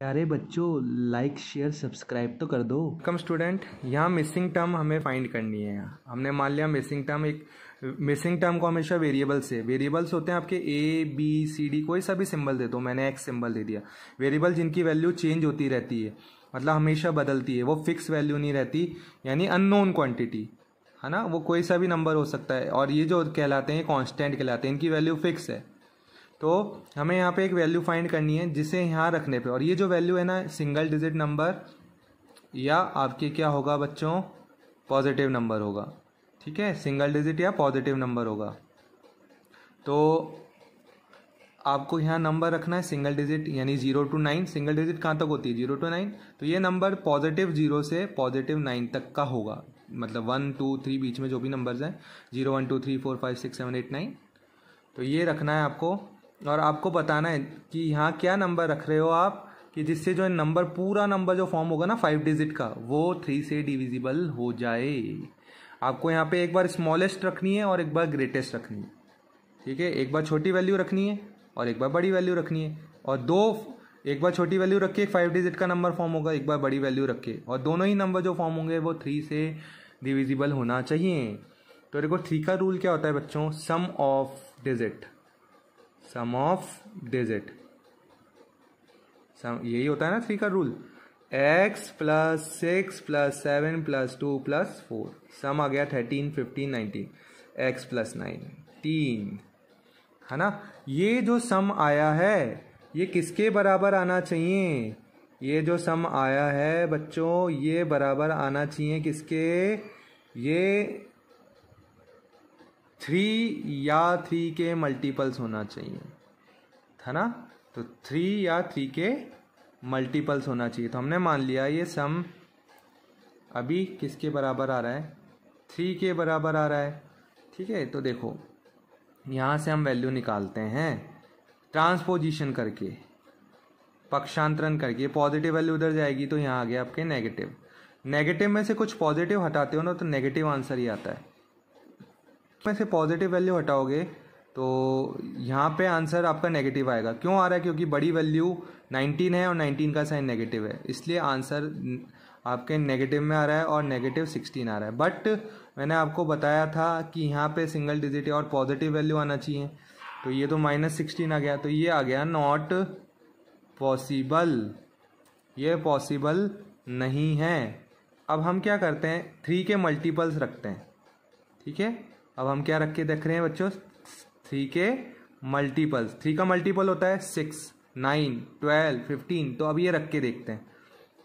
प्यारे बच्चों like share subscribe तो कर दो कम स्टूडेंट यहाँ मिसिंग टर्म हमें फाइंड करनी है हमने मान लिया मिसिंग टर्म एक मिसिंग टर्म को हमेशा वेरिएबल से वेरिएबल्स होते हैं आपके ए बी सी डी कोई सा भी सिंबल दे दो मैंने एक्स सिंबल दे दिया वेरिएबल जिनकी वैल्यू चेंज होती रहती है मतलब हमेशा बदलती है वो फिक्स वैल्यू नहीं रहती यानी अननोन क्वान्टिटी है ना वो कोई सा भी नंबर हो सकता है और ये जो कहलाते हैं कॉन्स्टेंट कहलाते हैं इनकी वैल्यू फिक्स है तो हमें यहाँ पे एक वैल्यू फाइंड करनी है जिसे यहाँ रखने पे और ये जो वैल्यू है ना सिंगल डिजिट नंबर या आपके क्या होगा बच्चों पॉजिटिव नंबर होगा ठीक है सिंगल डिजिट या पॉजिटिव नंबर होगा तो आपको यहाँ नंबर रखना है सिंगल डिजिट यानी zero to nine single digit कहाँ तक होती है जीरो टू नाइन तो ये नंबर पॉजिटिव जीरो से पॉजिटिव नाइन तक का होगा मतलब वन टू थ्री बीच में जो भी नंबर्स हैं zero one two three four five six seven eight nine तो ये रखना है आपको और आपको बताना है कि यहाँ क्या नंबर रख रहे हो आप कि जिससे जो नंबर पूरा नंबर जो फॉर्म होगा ना फाइव डिजिट का वो थ्री से डिविजिबल हो जाए आपको यहाँ पे एक बार स्मॉलेस्ट रखनी है और एक बार ग्रेटेस्ट रखनी है ठीक है एक बार छोटी वैल्यू रखनी है और एक बार बड़ी वैल्यू रखनी है और दो एक बार छोटी वैल्यू रख के फाइव डिजिट का नंबर फॉर्म होगा एक बार बड़ी वैल्यू रख के और दोनों ही नंबर जो फॉर्म होंगे वो थ्री से डिविजिबल होना चाहिए तो देखो थ्री का रूल क्या होता है बच्चों sum of digit sum of digit यही होता है ना थ्री का rule x plus six plus seven plus two plus four sum आ गया thirteen fifteen nineteen x plus nine तीन है ना ये जो सम आया है ये किसके बराबर आना चाहिए ये जो सम आया है बच्चों ये बराबर आना चाहिए किसके ये थ्री या थ्री के मल्टीपल्स होना चाहिए था ना तो थ्री या थ्री के मल्टीपल्स होना चाहिए तो हमने मान लिया ये सम अभी किसके बराबर आ रहा है थ्री के बराबर आ रहा है ठीक है तो देखो यहाँ से हम वैल्यू निकालते हैं ट्रांसपोजिशन करके पक्षांतरण करके पॉजिटिव वैल्यू उधर जाएगी तो यहाँ आ गया आपके नेगेटिव नेगेटिव में से कुछ पॉजिटिव हटाते हो ना तो नेगेटिव आंसर ही आता है में से पॉजिटिव वैल्यू हटाओगे तो यहाँ पे आंसर आपका नेगेटिव आएगा क्यों आ रहा है क्योंकि बड़ी वैल्यू 19 है और 19 का साइन नेगेटिव है इसलिए आंसर आपके नेगेटिव में आ रहा है और नेगेटिव 16 आ रहा है बट मैंने आपको बताया था कि यहाँ पे सिंगल डिजिट और पॉजिटिव वैल्यू आना चाहिए तो ये तो माइनस सिक्सटीन आ गया तो ये आ गया नॉट पॉसिबल ये पॉसिबल नहीं है अब हम क्या करते हैं थ्री के मल्टीपल्स रखते हैं ठीक है अब हम क्या रख के देख रहे हैं बच्चों थ्री के मल्टीपल्स थ्री का मल्टीपल होता है सिक्स नाइन ट्वेल्व फिफ्टीन तो अब ये रख के देखते हैं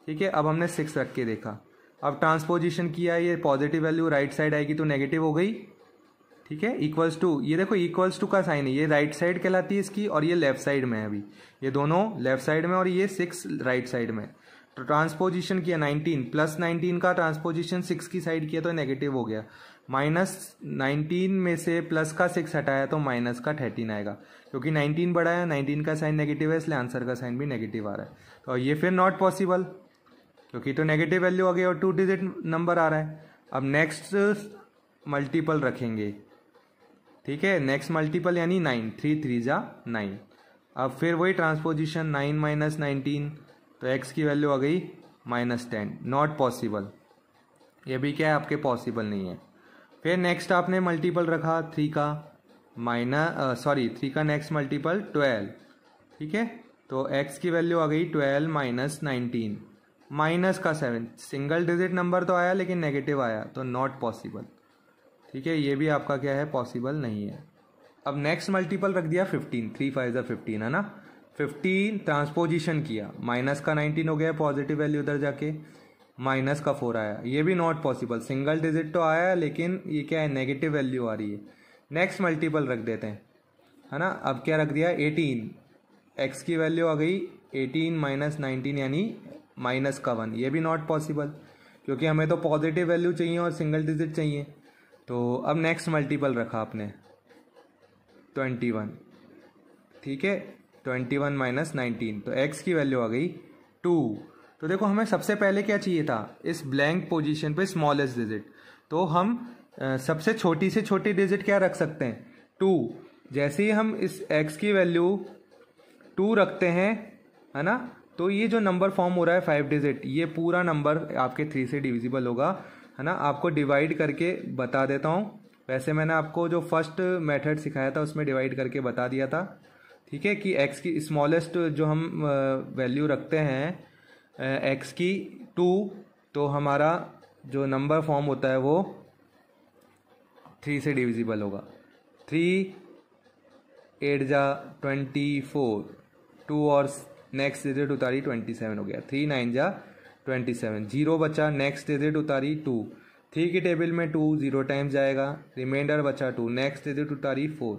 ठीक है अब हमने सिक्स रख के देखा अब ट्रांसपोजिशन किया ये पॉजिटिव वैल्यू राइट साइड आएगी तो नेगेटिव हो गई ठीक है इक्वल्स टू ये देखो इक्वल्स टू का साइन है ये राइट साइड कहलाती है इसकी और ये लेफ्ट साइड में है अभी ये दोनों लेफ्ट साइड में और ये सिक्स राइट साइड में तो ट्रांसपोजिशन किया नाइनटीन प्लस नाइनटीन का ट्रांसपोजिशन सिक्स की साइड किया तो नेगेटिव हो गया माइनस नाइनटीन में से प्लस का सिक्स हटाया तो माइनस का थर्टीन आएगा क्योंकि नाइनटीन बड़ा है नाइनटीन का साइन नेगेटिव है इसलिए आंसर का साइन भी नेगेटिव आ रहा है तो ये फिर नॉट पॉसिबल क्योंकि तो नेगेटिव वैल्यू आ गई और टू डिजिट नंबर आ रहा है अब नेक्स्ट मल्टीपल रखेंगे ठीक है नेक्स्ट मल्टीपल यानी नाइन थ्री थ्री जा नाइन अब फिर वही ट्रांसपोजिशन नाइन माइनस नाइनटीन तो एक्स की वैल्यू आ गई माइनस टेन नॉट पॉसिबल ये भी क्या है आपके पॉसिबल नहीं है फिर नेक्स्ट आपने मल्टीपल रखा थ्री का माइना सॉरी थ्री का नेक्स्ट मल्टीपल ट्वेल्व ठीक है तो एक्स की वैल्यू आ गई ट्वेल्व माइनस नाइनटीन माइनस का सेवन सिंगल डिजिट नंबर तो आया लेकिन नेगेटिव आया तो नॉट पॉसिबल ठीक है ये भी आपका क्या है पॉसिबल नहीं है अब नेक्स्ट मल्टीपल रख दिया फिफ्टीन थ्री फाइव ज़ा फिफ्टीन है ना फिफ्टीन ट्रांसपोजिशन किया माइनस का नाइनटीन हो गया पॉजिटिव वैल्यू उधर जाके माइनस का फोर आया ये भी नॉट पॉसिबल सिंगल डिजिट तो आया लेकिन ये क्या है नेगेटिव वैल्यू आ रही है नेक्स्ट मल्टीपल रख देते हैं है ना अब क्या रख दिया एटीन एक्स की वैल्यू आ गई एटीन माइनस नाइनटीन यानी माइनस का वन ये भी नॉट पॉसिबल क्योंकि हमें तो पॉजिटिव वैल्यू चाहिए और सिंगल डिजिट चाहिए तो अब नेक्स्ट मल्टीपल रखा आपने ट्वेंटी वन ठीक है ट्वेंटी वन माइनस नाइनटीन तो एक्स की वैल्यू आ गई टू तो देखो हमें सबसे पहले क्या चाहिए था इस ब्लैंक पोजीशन पे स्मॉलेस्ट डिजिट तो हम सबसे छोटी से छोटी डिजिट क्या रख सकते हैं टू जैसे ही हम इस एक्स की वैल्यू टू रखते हैं है ना तो ये जो नंबर फॉर्म हो रहा है फाइव डिजिट ये पूरा नंबर आपके थ्री से डिविजिबल होगा है ना आपको डिवाइड करके बता देता हूँ वैसे मैंने आपको जो फर्स्ट मेथड सिखाया था उसमें डिवाइड करके बता दिया था ठीक है कि एक्स की स्मॉलेस्ट जो हम वैल्यू रखते हैं एक्स की टू तो हमारा जो नंबर फॉर्म होता है वो थ्री से डिविजिबल होगा थ्री एट जा ट्वेंटी फोर टू और नेक्स्ट डिजिट उतारी ट्वेंटी सेवन हो गया थ्री नाइन जा ट्वेंटी सेवन जीरो बचा नेक्स्ट डिजिट उतारी टू थ्री की टेबल में टू जीरो टाइम्स जाएगा रिमाइंडर बचा टू नेक्स्ट डिजिट उतारी फोर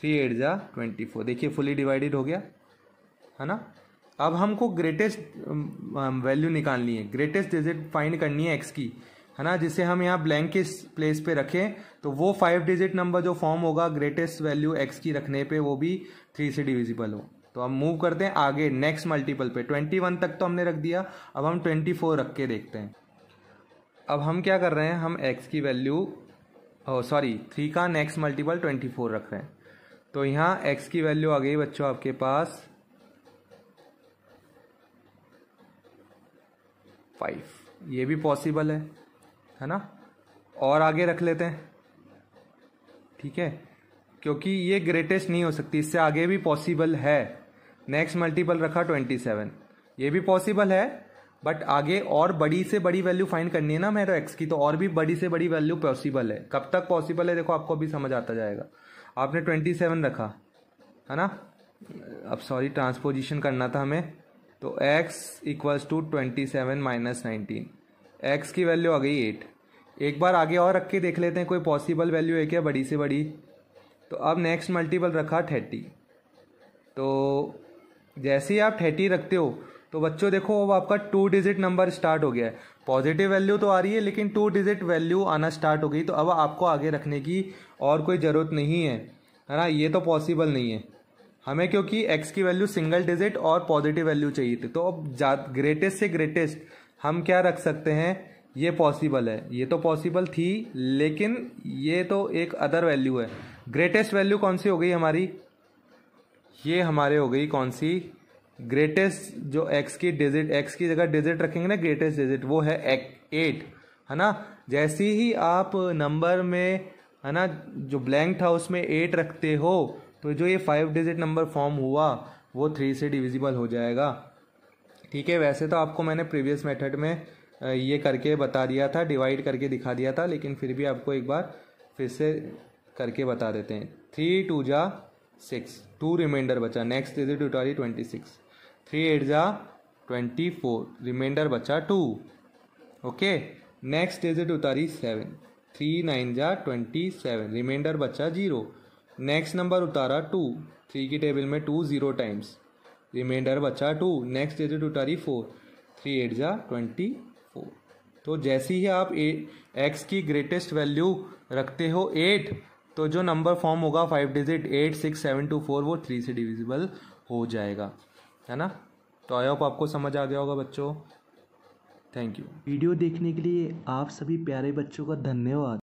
थ्री एट जा ट्वेंटी फोर देखिए फुली डिवाइडेड हो गया है ना अब हमको ग्रेटेस्ट वैल्यू um, um, निकालनी है ग्रेटेस्ट डिजिट फाइंड करनी है एक्स की है ना जिसे हम यहाँ ब्लैंक के प्लेस पे रखें तो वो फाइव डिजिट नंबर जो फॉर्म होगा ग्रेटेस्ट वैल्यू एक्स की रखने पे वो भी थ्री से डिविजिबल हो तो हम मूव करते हैं आगे नेक्स्ट मल्टीपल पे ट्वेंटी वन तक तो हमने रख दिया अब हम ट्वेंटी फोर रख के देखते हैं अब हम क्या कर रहे हैं हम एक्स की वैल्यू सॉरी थ्री का नेक्स्ट मल्टीपल ट्वेंटी फोर रख रहे हैं तो यहाँ एक्स की वैल्यू आ गई बच्चों आपके पास फाइव ये भी पॉसिबल है है ना और आगे रख लेते हैं ठीक है क्योंकि ये ग्रेटेस्ट नहीं हो सकती इससे आगे भी पॉसिबल है नेक्स्ट मल्टीपल रखा ट्वेंटी सेवन ये भी पॉसिबल है बट आगे और बड़ी से बड़ी वैल्यू फाइन करनी है ना मेरे एक्स की तो और भी बड़ी से बड़ी वैल्यू पॉसिबल है कब तक पॉसिबल है देखो आपको भी समझ आता जाएगा आपने ट्वेंटी सेवन रखा है ना अब सॉरी ट्रांसपोजिशन करना था हमें तो x equals to twenty seven minus nineteen x की वैल्यू आ गई एट एक बार आगे और रख के देख लेते हैं कोई पॉसिबल वैल्यू है क्या बड़ी से बड़ी तो अब नेक्स्ट मल्टीपल रखा थर्टी तो जैसे ही आप थर्टी रखते हो तो बच्चों देखो अब आपका टू डिजिट नंबर स्टार्ट हो गया है पॉजिटिव वैल्यू तो आ रही है लेकिन टू डिजिट वैल्यू आना स्टार्ट हो गई तो अब आपको आगे रखने की और कोई ज़रूरत नहीं है है ना ये तो पॉसिबल नहीं है हमें क्योंकि एक्स की वैल्यू सिंगल डिजिट और पॉजिटिव वैल्यू चाहिए थी तो अब ग्रेटेस्ट से ग्रेटेस्ट हम क्या रख सकते हैं ये पॉसिबल है ये तो पॉसिबल थी लेकिन ये तो एक अदर वैल्यू है ग्रेटेस्ट वैल्यू कौन सी हो गई हमारी ये हमारे हो गई कौन सी ग्रेटेस्ट जो एक्स की डिजिट एक्स की जगह डिजिट रखेंगे ना ग्रेटेस्ट डिजिट वो है एट है ना जैसे ही आप नंबर में है ना जो ब्लैंक था उसमें एट रखते हो तो जो ये फाइव डिजिट नंबर फॉर्म हुआ वो थ्री से डिविजिबल हो जाएगा ठीक है वैसे तो आपको मैंने प्रीवियस मेथड में ये करके बता दिया था डिवाइड करके दिखा दिया था लेकिन फिर भी आपको एक बार फिर से करके बता देते हैं थ्री टू जा सिक्स टू रिमाइंडर बचा नेक्स्ट डिजिट ट्यूटोरियल ट्वेंटी सिक्स थ्री एट जा ट्वेंटी फोर रिमाइंडर बचा टू ओके नेक्स्ट डिजिट उतारी सेवन थ्री नाइन जा ट्वेंटी सेवन रिमाइंडर बचा जीरो नेक्स्ट नंबर उतारा टू थ्री की टेबल में टू जीरो टाइम्स रिमाइंडर बचा टू नेक्स्ट डिजिट उतारी फोर थ्री एट जा ट्वेंटी फोर तो जैसे ही आप ए एक्स की ग्रेटेस्ट वैल्यू रखते हो एट तो जो नंबर फॉर्म होगा five digit eight six seven two four वो थ्री से डिविजिबल हो जाएगा है ना तो आई होप आपको समझ आ गया होगा बच्चों थैंक यू वीडियो देखने के लिए आप सभी प्यारे बच्चों का धन्यवाद